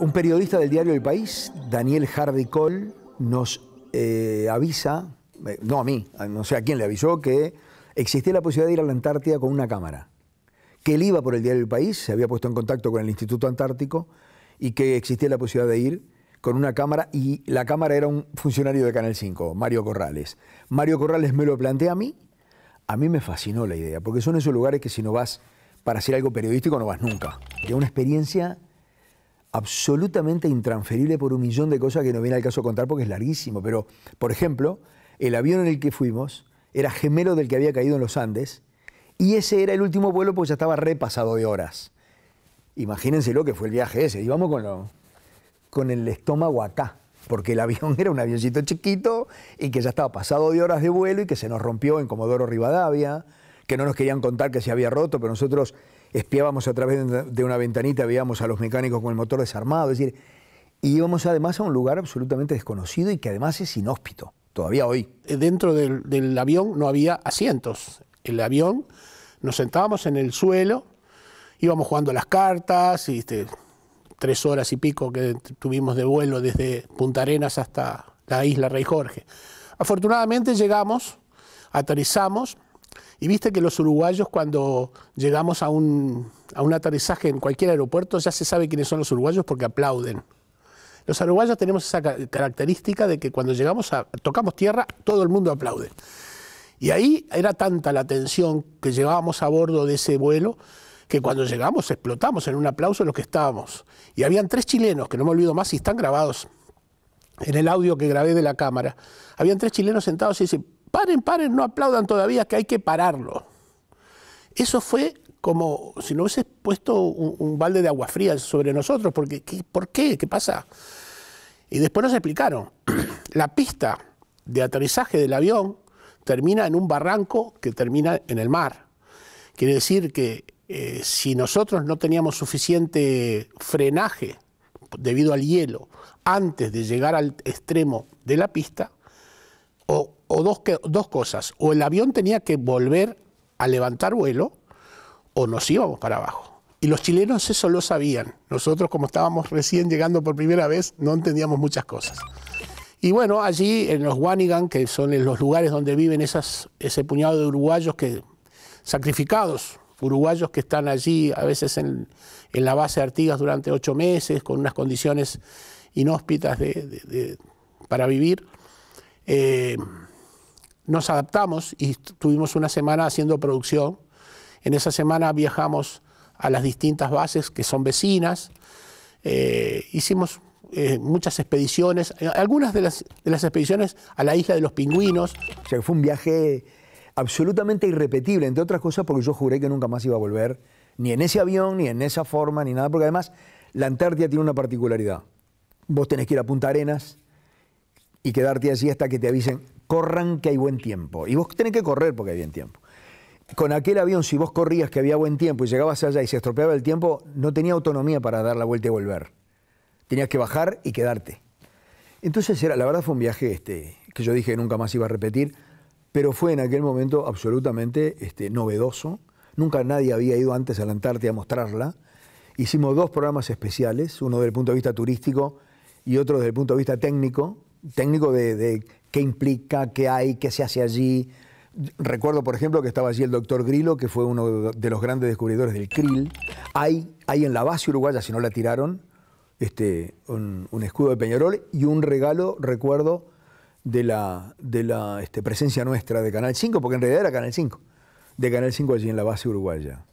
Un periodista del diario El País, Daniel Hardy nos eh, avisa, eh, no a mí, no sé a quién le avisó, que existía la posibilidad de ir a la Antártida con una cámara. Que él iba por el diario El País, se había puesto en contacto con el Instituto Antártico y que existía la posibilidad de ir con una cámara y la cámara era un funcionario de Canal 5, Mario Corrales. Mario Corrales me lo plantea a mí, a mí me fascinó la idea, porque son esos lugares que si no vas para hacer algo periodístico no vas nunca. Es una experiencia absolutamente intransferible por un millón de cosas que no viene al caso contar porque es larguísimo. Pero, por ejemplo, el avión en el que fuimos era gemelo del que había caído en los Andes y ese era el último vuelo porque ya estaba repasado de horas. Imagínense lo que fue el viaje ese. Íbamos con, con el estómago acá, porque el avión era un avioncito chiquito y que ya estaba pasado de horas de vuelo y que se nos rompió en Comodoro Rivadavia, que no nos querían contar que se había roto, pero nosotros espiábamos a través de una ventanita, veíamos a los mecánicos con el motor desarmado, es decir, íbamos además a un lugar absolutamente desconocido y que además es inhóspito, todavía hoy. Eh, dentro del, avión no había asientos. El avión nos sentábamos en el suelo, íbamos jugando las cartas, y, este, tres horas y pico que tuvimos de vuelo desde Punta Arenas hasta la isla Rey Jorge. Afortunadamente llegamos, aterrizamos, y viste que los uruguayos cuando llegamos a un, aterrizaje en cualquier aeropuerto ya se sabe quiénes son los uruguayos porque aplauden. Los uruguayos tenemos esa característica de que cuando llegamos a tocamos tierra todo el mundo aplaude. Y ahí era tanta la tensión que llevábamos a bordo de ese vuelo que cuando llegamos explotamos en un aplauso los que estábamos. Y habían tres chilenos, que no me olvido más, y están grabados en el audio que grabé de la cámara. Habían tres chilenos sentados y dicen... Paren, paren, no aplaudan todavía, que hay que pararlo. Eso fue como si no hubiese puesto un, balde de agua fría sobre nosotros, porque ¿qué, ¿por ¿Qué pasa? Y después nos explicaron, la pista de aterrizaje del avión termina en un barranco que termina en el mar. Quiere decir que eh, si nosotros no teníamos suficiente frenaje debido al hielo antes de llegar al extremo de la pista, dos, cosas, o el avión tenía que volver a levantar vuelo o nos íbamos para abajo. Y los chilenos eso lo sabían. Nosotros como estábamos recién llegando por primera vez no entendíamos muchas cosas. Y bueno, allí en los Wanigan, que son los lugares donde viven esas, ese puñado de uruguayos que, sacrificados, uruguayos que están allí a veces en, la base de Artigas durante ocho meses, con unas condiciones inhóspitas para vivir. Eh, nos adaptamos y tuvimos una semana haciendo producción. En esa semana viajamos a las distintas bases que son vecinas. Eh, hicimos eh, muchas expediciones, algunas de las, de las, expediciones a la isla de los pingüinos. fue un viaje absolutamente irrepetible, entre otras cosas porque yo juré que nunca más iba a volver, ni en ese avión, ni en esa forma, ni nada, porque además la Antártida tiene una particularidad. Vos tenés que ir a Punta Arenas y quedarte allí hasta que te avisen, corran que hay buen tiempo. Y vos tenés que correr porque hay buen tiempo. Con aquel avión, si vos corrías que había buen tiempo y llegabas allá y se estropeaba el tiempo, no tenía autonomía para dar la vuelta y volver. Tenías que bajar y quedarte. Entonces, era, la verdad fue un viaje este, que yo dije que nunca más iba a repetir, pero fue en aquel momento absolutamente este, novedoso. Nunca nadie había ido antes a la Antártida a mostrarla. Hicimos dos programas especiales, uno desde el punto de vista turístico y otro desde el punto de vista técnico, técnico de qué implica, qué hay, qué se hace allí. Recuerdo, por ejemplo, que estaba allí el doctor Grillo, que fue uno de los grandes descubridores del krill. Hay, hay en la base uruguaya, si no la tiraron, este, un, escudo de Peñarol y un regalo, recuerdo, de la, de la este, presencia nuestra de Canal 5, porque en realidad era Canal 5, de Canal 5 allí en la base uruguaya.